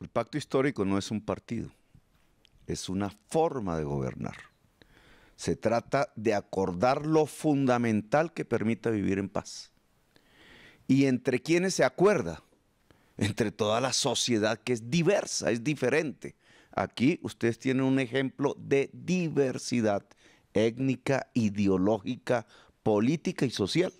El pacto histórico no es un partido, es una forma de gobernar. Se trata de acordar lo fundamental que permita vivir en paz. ¿Y entre quienes se acuerda? Entre toda la sociedad que es diversa, es diferente. Aquí ustedes tienen un ejemplo de diversidad étnica, ideológica, política y social.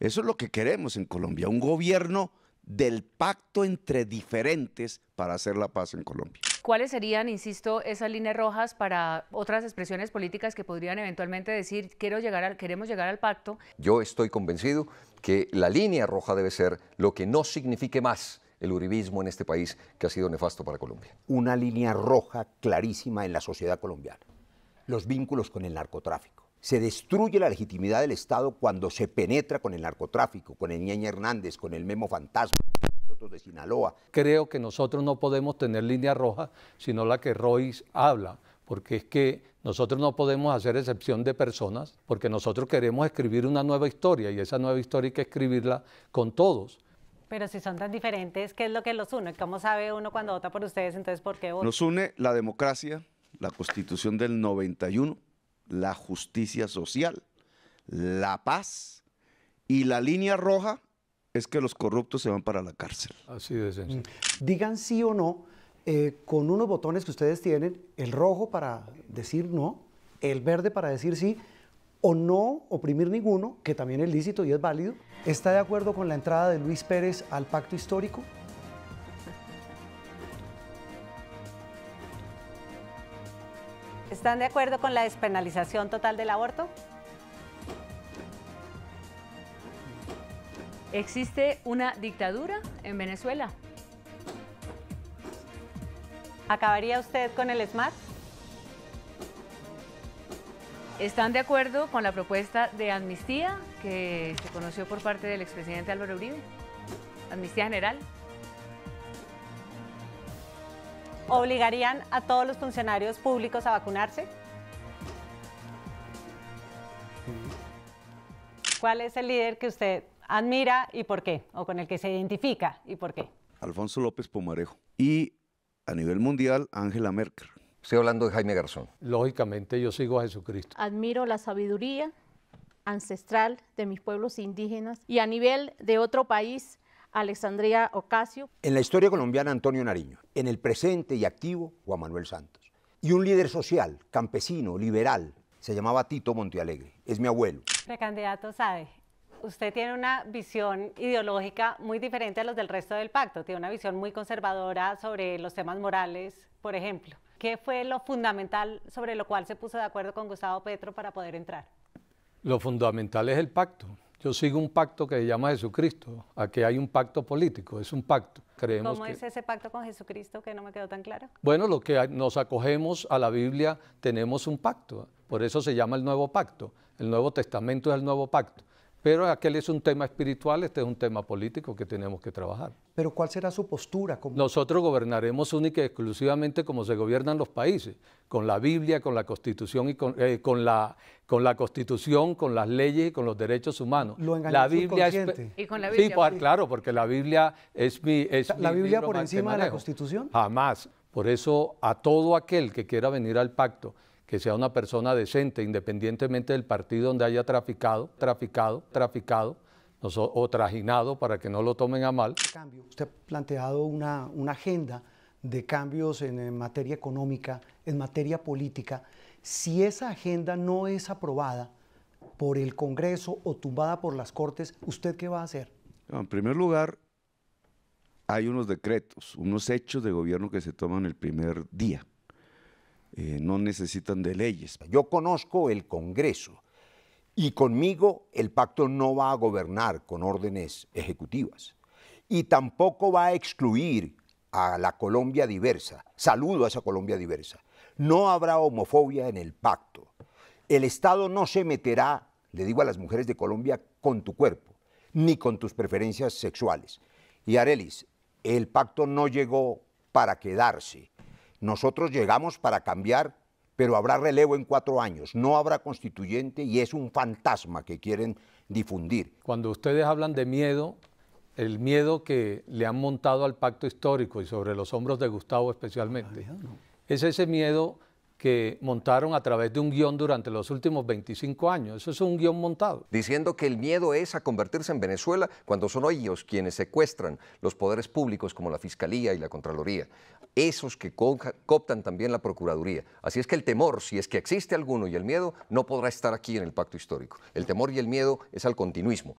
Eso es lo que queremos en Colombia, un gobierno del pacto entre diferentes para hacer la paz en Colombia. ¿Cuáles serían, insisto, esas líneas rojas para otras expresiones políticas que podrían eventualmente decir Quiero llegar queremos llegar al pacto? Yo estoy convencido que la línea roja debe ser lo que no signifique más el uribismo en este país que ha sido nefasto para Colombia. Una línea roja clarísima en la sociedad colombiana, los vínculos con el narcotráfico se destruye la legitimidad del Estado cuando se penetra con el narcotráfico, con el Ñeña Hernández, con el Memo Fantasma, de Sinaloa. Creo que nosotros no podemos tener línea roja, sino la que Royce habla, porque es que nosotros no podemos hacer excepción de personas, porque nosotros queremos escribir una nueva historia y esa nueva historia hay que escribirla con todos. Pero si son tan diferentes, ¿qué es lo que los une? ¿Cómo sabe uno cuando vota por ustedes? Entonces, ¿por qué vota? Nos une la democracia, la constitución del 91 la justicia social, la paz y la línea roja es que los corruptos se van para la cárcel. Así de sencillo. Mm. Digan sí o no, eh, con unos botones que ustedes tienen, el rojo para decir no, el verde para decir sí, o no oprimir ninguno, que también es lícito y es válido. ¿Está de acuerdo con la entrada de Luis Pérez al pacto histórico? ¿Están de acuerdo con la despenalización total del aborto? ¿Existe una dictadura en Venezuela? ¿Acabaría usted con el smart? ¿Están de acuerdo con la propuesta de amnistía que se conoció por parte del expresidente Álvaro Uribe? Amnistía general. ¿Obligarían a todos los funcionarios públicos a vacunarse? ¿Cuál es el líder que usted admira y por qué? ¿O con el que se identifica y por qué? Alfonso López pomarejo Y a nivel mundial, Ángela Merkel. Estoy hablando de Jaime Garzón. Lógicamente yo sigo a Jesucristo. Admiro la sabiduría ancestral de mis pueblos indígenas y a nivel de otro país Alexandria Ocasio. En la historia colombiana, Antonio Nariño. En el presente y activo, Juan Manuel Santos. Y un líder social, campesino, liberal, se llamaba Tito Montealegre. Es mi abuelo. Precandidato sabe, usted tiene una visión ideológica muy diferente a los del resto del pacto, tiene una visión muy conservadora sobre los temas morales, por ejemplo. ¿Qué fue lo fundamental sobre lo cual se puso de acuerdo con Gustavo Petro para poder entrar? Lo fundamental es el pacto. Yo sigo un pacto que se llama Jesucristo. Aquí hay un pacto político, es un pacto. Creemos ¿Cómo es ese pacto con Jesucristo que no me quedó tan claro? Bueno, lo que nos acogemos a la Biblia tenemos un pacto. Por eso se llama el nuevo pacto. El Nuevo Testamento es el nuevo pacto. Pero aquel es un tema espiritual, este es un tema político que tenemos que trabajar. Pero ¿cuál será su postura? como Nosotros gobernaremos única y exclusivamente como se gobiernan los países, con la Biblia, con la Constitución y con, eh, la con la Constitución, con las leyes y con los derechos humanos. Lo la Biblia la Sí, claro, porque la Biblia es mi la Biblia por encima de la Constitución. Jamás. Por eso a todo aquel que quiera venir al pacto que sea una persona decente, independientemente del partido donde haya traficado, traficado, traficado o trajinado, para que no lo tomen a mal. Usted ha planteado una, agenda de cambios en materia económica, en materia política. Si esa agenda no es aprobada por el Congreso o tumbada por las Cortes, ¿usted qué va a hacer? En primer lugar, hay unos decretos, unos hechos de gobierno que se toman el primer día. Eh, no necesitan de leyes. Yo conozco el Congreso y conmigo el pacto no va a gobernar con órdenes ejecutivas y tampoco va a excluir a la Colombia diversa. Saludo a esa Colombia diversa. No habrá homofobia en el pacto. El Estado no se meterá, le digo a las mujeres de Colombia, con tu cuerpo, ni con tus preferencias sexuales. Y Arelis, el pacto no llegó para quedarse. Nosotros llegamos para cambiar, pero habrá relevo en cuatro años, no habrá constituyente y es un fantasma que quieren difundir. Cuando ustedes hablan de miedo, el miedo que le han montado al pacto histórico y sobre los hombros de Gustavo especialmente, ah, es ese miedo que montaron a través de un guión durante los últimos 25 años. Eso es un guión montado. Diciendo que el miedo es a convertirse en Venezuela cuando son ellos quienes secuestran los poderes públicos como la Fiscalía y la Contraloría. Esos que cooptan también la Procuraduría. Así es que el temor, si es que existe alguno, y el miedo, no podrá estar aquí en el pacto histórico. El temor y el miedo es al continuismo.